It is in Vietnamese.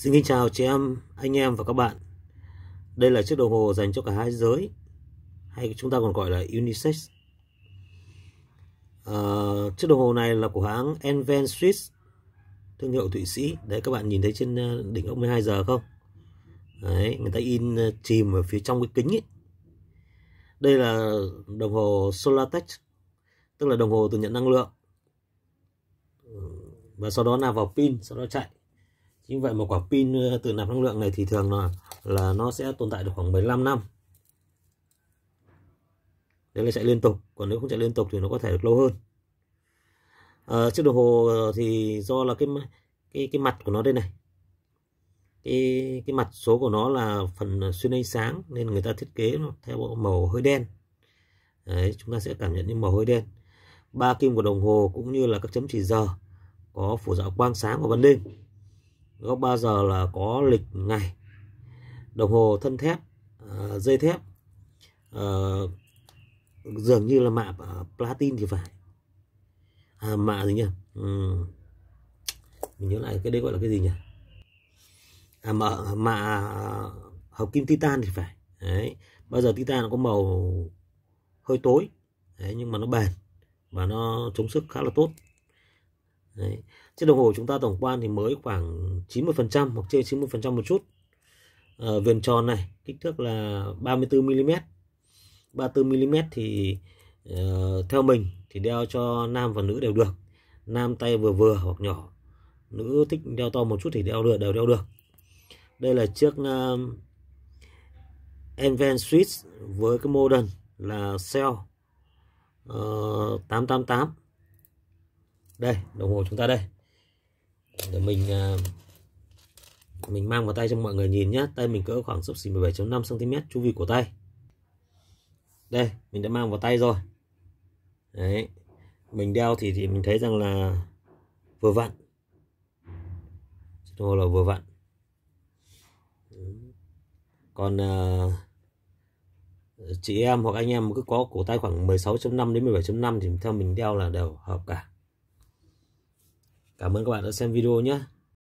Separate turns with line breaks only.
Xin kính chào chị em, anh em và các bạn. Đây là chiếc đồng hồ dành cho cả hai giới, hay chúng ta còn gọi là unisex. À, chiếc đồng hồ này là của hãng Enven Swiss, thương hiệu Thụy Sĩ. Đấy các bạn nhìn thấy trên ờ, đỉnh ốc 12 giờ không? Đấy, người ta in ờ, chìm ở phía trong cái kính ấy. Đây là đồng hồ Solartech, tức là đồng hồ tự nhận năng lượng. Và sau đó nạp vào pin, sau đó chạy như vậy một quả pin ờ, tự nạp năng lượng này thì thường là là nó sẽ tồn tại được khoảng 15 năm đấy là chạy liên tục còn nếu không chạy liên tục thì nó có thể được lâu hơn à, chiếc đồng hồ ờ, thì do là cái cái cái mặt của nó đây này cái cái mặt số của nó là phần xuyên ánh sáng nên người ta thiết kế nó theo màu hơi đen đấy, chúng ta sẽ cảm nhận những màu hơi đen ba kim của đồng hồ cũng như là các chấm chỉ giờ có phủ dạ quang sáng vào ban đêm góc 3 giờ là có lịch ngày đồng hồ thân thép à, dây thép à, dường như là mạ à, platin thì phải à, mạ gì nhỉ ừ. mình nhớ lại cái đấy gọi là cái gì nhỉ à, mạ mạ hợp kim titan thì phải đấy bao giờ titan nó có màu hơi tối đấy, nhưng mà nó bền và nó chống sức khá là tốt Đấy. Chiếc đồng hồ chúng ta tổng quan thì mới khoảng 90% hoặc trên 90% một chút. À, viền tròn này, kích thước là 34mm. 34mm thì uh, theo mình thì đeo cho nam và nữ đều được. Nam tay vừa vừa hoặc nhỏ. Nữ thích đeo to một chút thì đeo được, đều đeo được. Đây là chiếc uh, ờ, Enven Swiss với cái model là Cell uh, 888 đây đồng hồ chúng ta đây để mình à, mình mang vào tay cho mọi người nhìn nhé tay mình cỡ khoảng xấp xỉ 17.5 cm chu vi của tay đây mình đã mang vào tay rồi đấy mình đeo thì thì mình thấy rằng là vừa vặn đồng hồ là vừa vặn còn à, chị em hoặc anh em cứ có cổ tay khoảng 16.5 đến 17.5 thì theo mình đeo là đều hợp cả Cảm ơn các bạn đã xem video nhé